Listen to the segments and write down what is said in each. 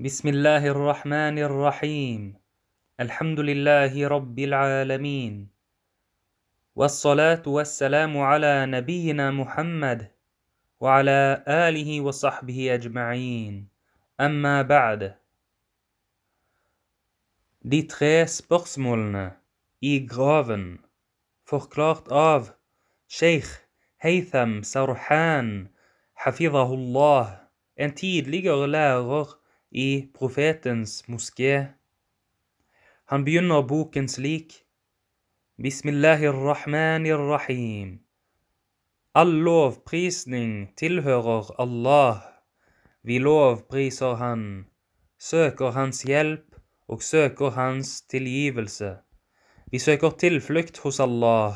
بسم الله الرحمن الرحيم الحمد لله رب العالمين والصلاة والسلام على نبينا محمد وعلى آله وصحبه أجمعين أما بعد De tre إي i graven forklart av Sheikh Haytham Sarhan الله أنتيد tidligere lærer i profetens moské. Han begynner boken slik Bismillahirrahmanirrahim. All lovprisning tilhører Allah. Vi lovpriser Han, søker Hans hjelp og søker Hans tilgivelse. Vi søker tilflukt hos Allah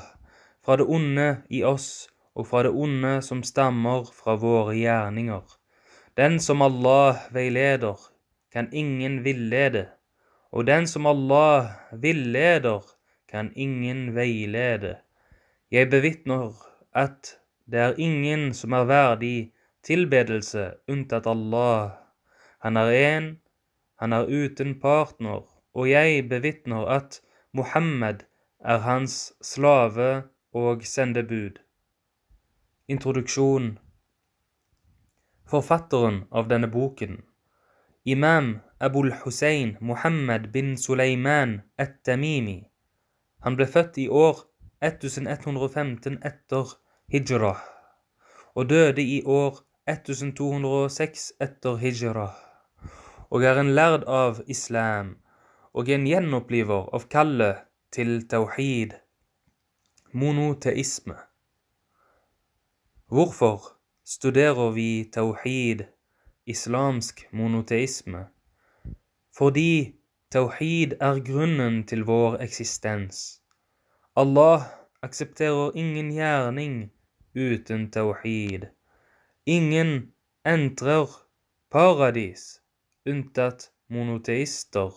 fra det onde i oss og fra det onde som stammer fra våre gjerninger. Den som Allah veileder, kan ingen villede. Og den som Allah villeder, kan ingen veilede. Jeg bevitner at det er ingen som er verdig tilbedelse unntatt Allah. Han er én, han er uten partner, og jeg bevitner at Muhammed er hans slave og sendebud. Introduksjon forfatteren av denne boken, imam Abul Hussein Muhammad bin Suleiman et-Tamimi. Han ble født i år 1115 etter hijrah og døde i år 1206 etter hijrah, og er en lærd av islam og en gjenoppliver av kallet til tawhid, monoteisme. Hvorfor studerer vi tawhid, islamsk monoteisme, fordi tawhid er grunnen til vår eksistens. Allah aksepterer ingen gjerning uten tawhid. Ingen entrer paradis unntatt monoteister.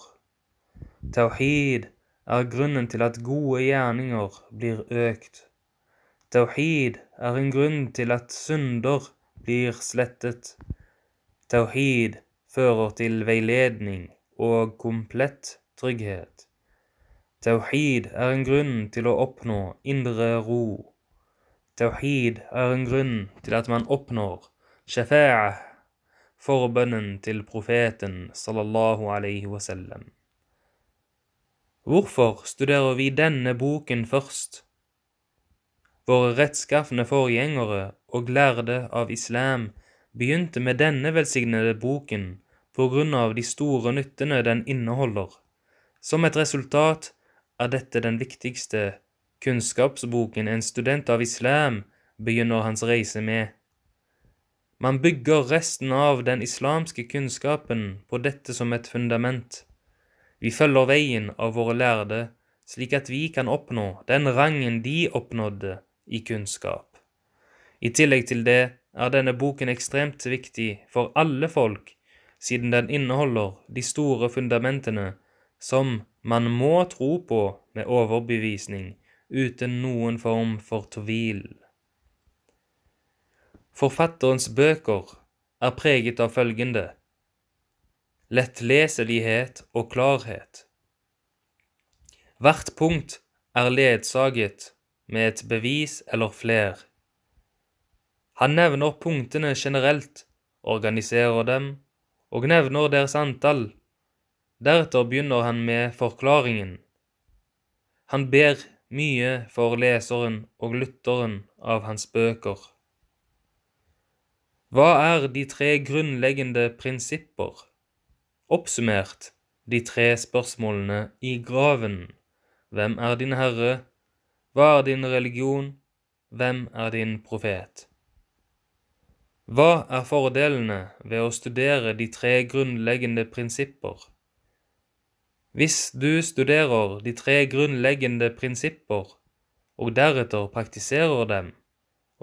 Tawhid er grunnen til at gode gjerninger blir økt Tauhid er en grunn til at synder blir slettet. Tauhid fører til veiledning og komplett trygghet. Tauhid er en grunn til å oppnå indre ro. Tauhid er en grunn til at man oppnår shafa'ah, forbønnen til profeten sallallahu alaihi wasallam. Hvorfor studerer vi denne boken først? Våre rettskaffende forgjengere og lærde av islam begynte med denne velsignede boken på grunn av de store nyttene den inneholder. Som et resultat er dette den viktigste kunnskapsboken en student av islam begynner hans reise med. Man bygger resten av den islamske kunnskapen på dette som et fundament. Vi følger veien av våre lærde, slik at vi kan oppnå den rangen de oppnådde i kunnskap. I tillegg til det er denne boken ekstremt viktig for alle folk, siden den inneholder de store fundamentene som man må tro på med overbevisning, uten noen form for tvil. Forfatterens bøker er preget av følgende lettleselighet og klarhet. Hvert punkt er ledsaget med et bevis eller fler. Han nevner punktene generelt, organiserer dem og nevner deres antall. Deretter begynner han med forklaringen. Han ber mye for leseren og lytteren av hans bøker. Hva er de tre grunnleggende prinsipper? Oppsummert de tre spørsmålene i graven. Hvem er din herre? Hva er din religion? Hvem er din profet? Hva er fordelene ved å studere de tre grunnleggende prinsipper? Hvis du studerer de tre grunnleggende prinsipper, og deretter praktiserer dem,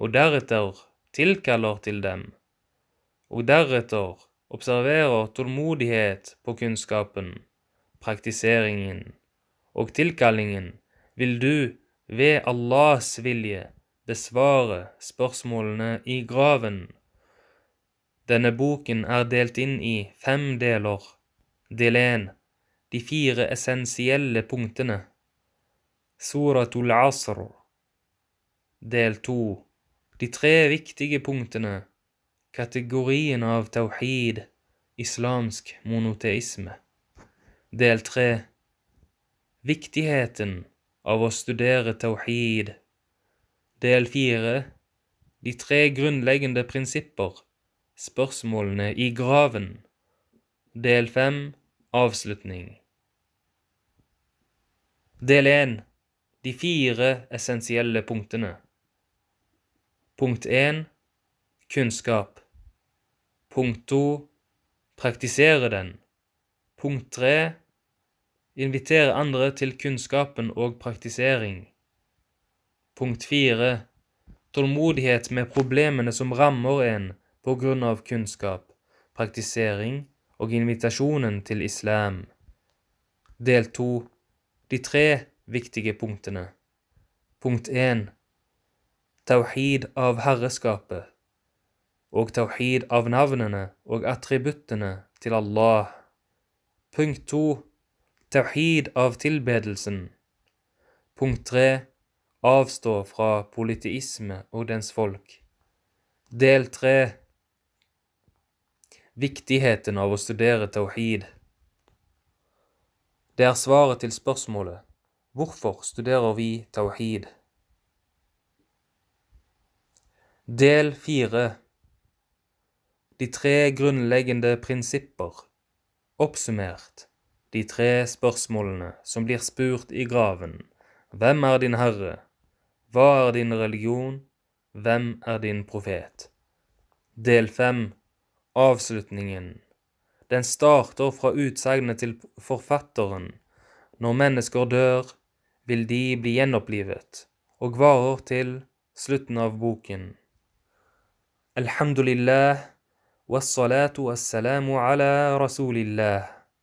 og deretter tilkaller til dem, og deretter observerer tålmodighet på kunnskapen, praktiseringen og tilkallingen, vil du ved Allahs vilje besvare spørsmålene i graven. Denne boken er delt inn i fem deler. Del 1. De fire essensielle punktene. Suratul Asr. Del 2. De tre viktige punktene. Kategorien av tawhid, islamsk monoteisme. Del 3. Viktigheten av å studere tawhid. Del fire De tre grunnleggende prinsipper Spørsmålene i graven. Del fem Avslutning. Del én De fire essensielle punktene. Punkt én Kunnskap. Punkt to Praktisere den. Punkt tre Inviter andre til kunnskapen og praktisering. Punkt 4. Tålmodighet med problemene som rammer en på grunn av kunnskap, praktisering og invitasjonen til islam. Del 2. De tre viktige punktene. Punkt 1. Tauhid av herreskapet og tawhid av navnene og attributtene til Allah. Punkt 2 Tawhid av tilbedelsen. Punkt 3. Avstå fra politisme og dens folk. Del 3. Viktigheten av å studere tawhid. Det er svaret til spørsmålet Hvorfor studerer vi tawhid? Del 4. De tre grunnleggende prinsipper oppsummert de tre spørsmålene som blir spurt i graven. Hvem er din Herre? Hva er din religion? Hvem er din profet? Del fem Avslutningen. Den starter fra utsegnet til forfatteren. Når mennesker dør, vil de bli gjenopplivet, og varer til slutten av boken. Alhamdulillah, wassalatu wassalamu ala rasulillah.